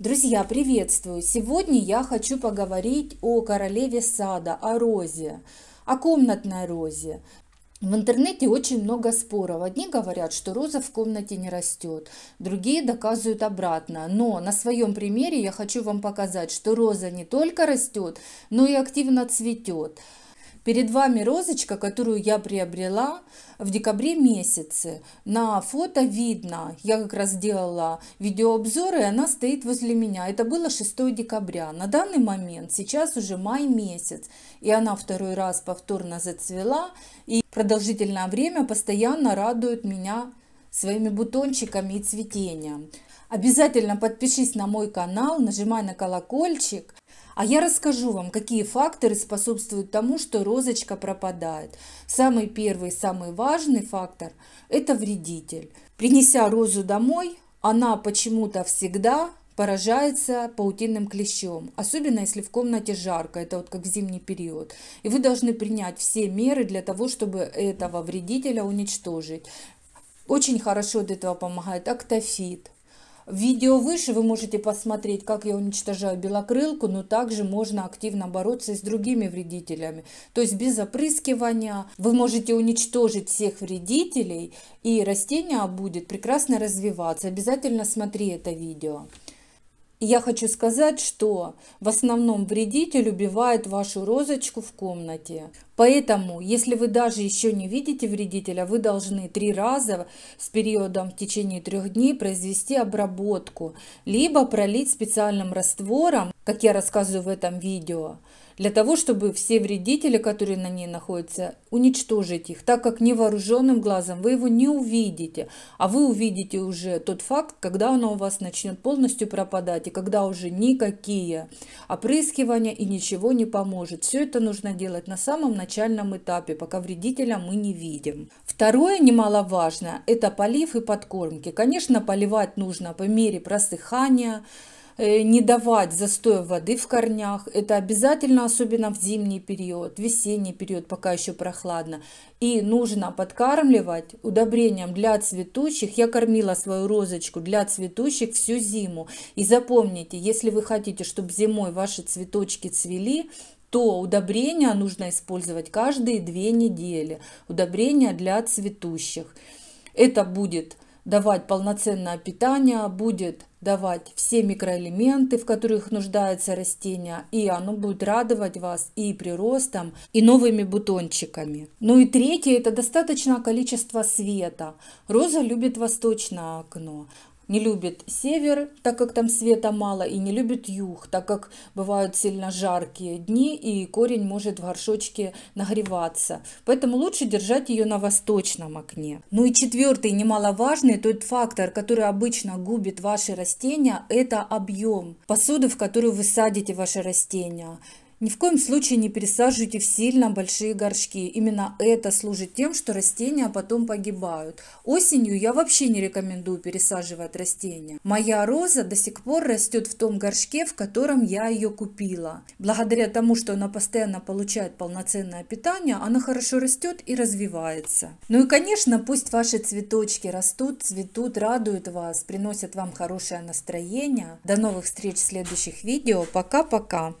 Друзья, приветствую! Сегодня я хочу поговорить о королеве сада, о розе, о комнатной розе. В интернете очень много споров. Одни говорят, что роза в комнате не растет, другие доказывают обратно. Но на своем примере я хочу вам показать, что роза не только растет, но и активно цветет. Перед вами розочка, которую я приобрела в декабре месяце. На фото видно, я как раз делала видеообзор, и она стоит возле меня. Это было 6 декабря. На данный момент, сейчас уже май месяц, и она второй раз повторно зацвела, и продолжительное время постоянно радует меня своими бутончиками и цветением. Обязательно подпишись на мой канал, нажимай на колокольчик, а я расскажу вам, какие факторы способствуют тому, что розочка пропадает. Самый первый, самый важный фактор – это вредитель. Принеся розу домой, она почему-то всегда поражается паутинным клещом, особенно если в комнате жарко, это вот как в зимний период. И вы должны принять все меры для того, чтобы этого вредителя уничтожить. Очень хорошо от этого помогает актофит, Видео выше вы можете посмотреть, как я уничтожаю белокрылку, но также можно активно бороться с другими вредителями. То есть без опрыскивания вы можете уничтожить всех вредителей и растение будет прекрасно развиваться. Обязательно смотри это видео я хочу сказать, что в основном вредитель убивает вашу розочку в комнате. Поэтому, если вы даже еще не видите вредителя, вы должны три раза с периодом в течение трех дней произвести обработку, либо пролить специальным раствором, как я рассказываю в этом видео, для того, чтобы все вредители, которые на ней находятся, уничтожить их, так как невооруженным глазом вы его не увидите, а вы увидите уже тот факт, когда оно у вас начнет полностью пропадать, и когда уже никакие опрыскивания и ничего не поможет. Все это нужно делать на самом начальном этапе, пока вредителя мы не видим. Второе немаловажное – это полив и подкормки. Конечно, поливать нужно по мере просыхания, Э, не давать застоя воды в корнях. Это обязательно, особенно в зимний период, весенний период, пока еще прохладно. И нужно подкармливать удобрением для цветущих. Я кормила свою розочку для цветущих всю зиму. И запомните, если вы хотите, чтобы зимой ваши цветочки цвели, то удобрения нужно использовать каждые две недели. Удобрения для цветущих. Это будет давать полноценное питание, будет давать все микроэлементы, в которых нуждается растение, и оно будет радовать вас и приростом, и новыми бутончиками. Ну и третье – это достаточное количество света. Роза любит восточное окно не любит север, так как там света мало, и не любит юг, так как бывают сильно жаркие дни, и корень может в горшочке нагреваться. Поэтому лучше держать ее на восточном окне. Ну и четвертый немаловажный, тот фактор, который обычно губит ваши растения, это объем посуды, в которую вы садите ваши растения. Ни в коем случае не пересаживайте в сильно большие горшки. Именно это служит тем, что растения потом погибают. Осенью я вообще не рекомендую пересаживать растения. Моя роза до сих пор растет в том горшке, в котором я ее купила. Благодаря тому, что она постоянно получает полноценное питание, она хорошо растет и развивается. Ну и, конечно, пусть ваши цветочки растут, цветут, радуют вас, приносят вам хорошее настроение. До новых встреч в следующих видео. Пока-пока!